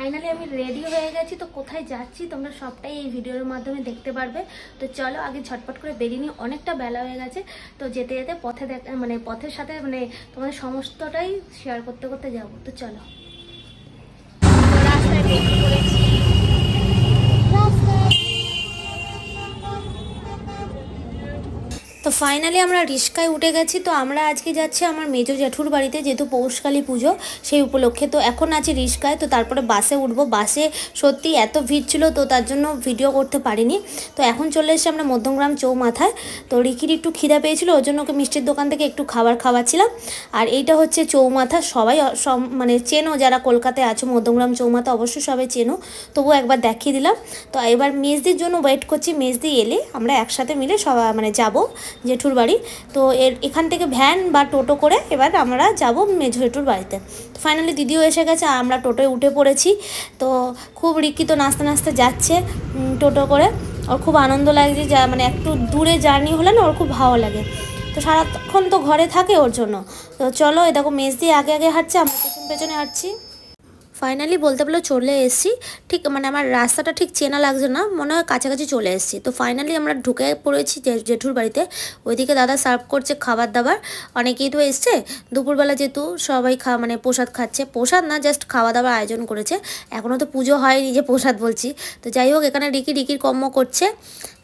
finally আমি ready হয়ে গেছি তো কোথায় যাচ্ছি তোমরা সবটাই এই ভিডিওর মাধ্যমে দেখতে পারবে তো চলো আগে ঝটপট করে বেরিয়ে নিই অনেকটা বেলা হয়ে গেছে তো যেতে যেতে পথে দেখ মানে পথের সাথে মানে তোমাদের সমস্তটাই শেয়ার করতে করতে যাব তো চলো তো ফাইনালি আমরা রিস্কায় উঠে গেছি তো আমরা আজকে যাচ্ছি আমার মেজ জ্যাঠুর বাড়িতে যেহেতু পৌষকালী পুজো সেই উপলক্ষে তো এখন আছি রিস্কায় তো তারপরে বাসে উঠবো বাসে সত্যি এত ভিড় ছিল তো তার জন্য ভিডিও করতে পারিনি তো এখন চলে এসেছি আমরা মধ্যমগ্রাম চৌমাথায় তো রিকির একটু খিদা পেয়েছিল ওর জন্য ওকে মিষ্টির দোকান থেকে একটু খাবার খাওয়াচ্ছিলাম আর এইটা হচ্ছে চৌমাথা সবাই মানে চেনো যারা কলকাতায় আছো মধ্যমগ্রাম চৌমাথা অবশ্যই সবাই চেনো তবুও একবার দেখিয়ে দিলাম তো এবার মেজদির জন্য ওয়েট করছি মেজদি এলে আমরা একসাথে মিলে সবাই মানে যাবো জেঠুর বাড়ি তো এর এখান থেকে ভ্যান বা টোটো করে এবার আমরা যাব মেঝেঠুর বাড়িতে ফাইনালি দিদিও এসে গেছে আমরা টোটোয় উঠে পড়েছি তো খুব রিক্ষিত নাচতে নাচতে যাচ্ছে টোটো করে ওর খুব আনন্দ লাগছে যা মানে একটু দূরে জার্নি হলে না ওর খুব ভালো লাগে তো সারাক্ষণ তো ঘরে থাকে ওর জন্য তো চলো এ দেখো মেজ দিয়ে আগে আগে হাঁটছে আমরা পেছন পেছনে হাঁটছি ফাইনালি বলতে বলে চলে এসেছি ঠিক মানে আমার রাস্তাটা ঠিক চেনা লাগছে না মনে হয় কাছাকাছি চলে এসেছি তো ফাইনালি আমরা ঢুকে পড়েছি জেঠুর বাড়িতে ওইদিকে দাদা সার্ভ করছে খাবার দাবার অনেকেই তো এসছে দুপুরবেলা যেহেতু সবাই খা মানে প্রসাদ খাচ্ছে প্রসাদ না জাস্ট খাওয়া দাওয়ার আয়োজন করেছে এখনও তো পুজো হয়নি যে প্রসাদ বলছি তো যাই হোক এখানে রিকি রিকির কর্ম করছে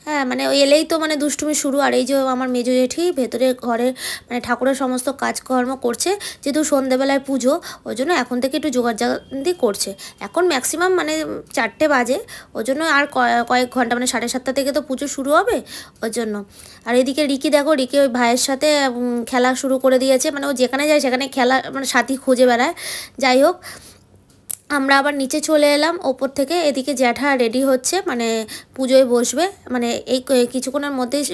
হ্যাঁ মানে ওই এলেই তো মানে দুষ্টুমি শুরু আর এই যে আমার মেজো জেঠি ভেতরে ঘরে মানে ঠাকুরের সমস্ত কাজকর্ম করছে যেহেতু সন্ধেবেলায় পুজো ওই জন্য এখন থেকে একটু জোগাড়জান্তি করছে এখন ম্যাক্সিমাম মানে চারটে বাজে ওই জন্য আর কয়েক ঘন্টা মানে সাড়ে সাতটা থেকে তো পুজো শুরু হবে ওর জন্য আর এদিকে রিকি দেখো রিকি ওই ভাইয়ের সাথে খেলা শুরু করে দিয়েছে মানে ও যেখানে যায় সেখানে খেলা মানে সাথী খুঁজে বেড়ায় যাই হোক আমরা আবার নিচে চলে এলাম ওপর থেকে এদিকে জ্যাঠা রেডি হচ্ছে মানে পুজোয় বসবে মানে এই কিছুক্ষণের মধ্যেই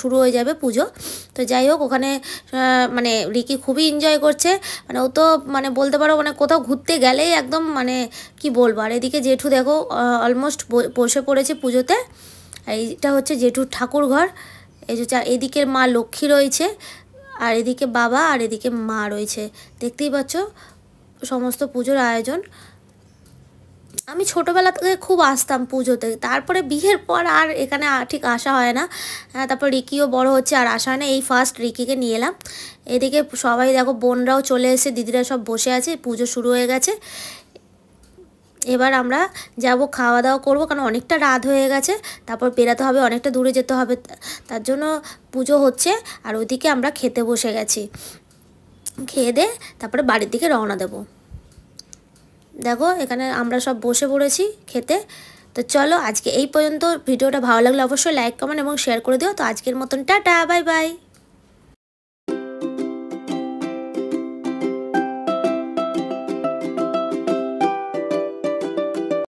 শুরু হয়ে যাবে পুজো তো যাই হোক ওখানে মানে রিকি খুবই এনজয় করছে মানে ও তো মানে বলতে পারো মানে কোথাও ঘুরতে গেলেই একদম মানে কি বলবো আর এদিকে জেঠু দেখো অলমোস্ট বসে পড়েছে পুজোতে এইটা হচ্ছে জেঠুর ঠাকুর ঘর এই যে এদিকের মা লক্ষ্মী রয়েছে আর এদিকে বাবা আর এদিকে মা রয়েছে দেখতেই পাচ্ছ সমস্ত পুজোর আয়োজন আমি ছোটোবেলা থেকে খুব আসতাম পুজোতে তারপরে বিয়ের পর আর এখানে ঠিক আসা হয় না হ্যাঁ, তারপর রিকিও বড় হচ্ছে আর আসা হয় না এই ফার্স্ট রিকিকে নিয়ে এলাম এদিকে সবাই দেখো বোনরাও চলে এসে দিদিরা সব বসে আছে পুজো শুরু হয়ে গেছে এবার আমরা যাব খাওয়া দাওয়া করবো কারণ অনেকটা রাত হয়ে গেছে তারপর বেরাতে হবে অনেকটা দূরে যেতে হবে তার জন্য পুজো হচ্ছে আর ওদিকে আমরা খেতে বসে গেছি খেয়ে দে তারপরে বাড়ির দিকে রওনা দেবো দেখো এখানে আমরা সব বসে পড়েছি খেতে তো চলো আজকে এই পর্যন্ত ভিডিওটা ভালো লাগলে অবশ্যই লাইক কমেন্ট এবং শেয়ার করে দিও তো আজকের মতন টাটা বাই বাই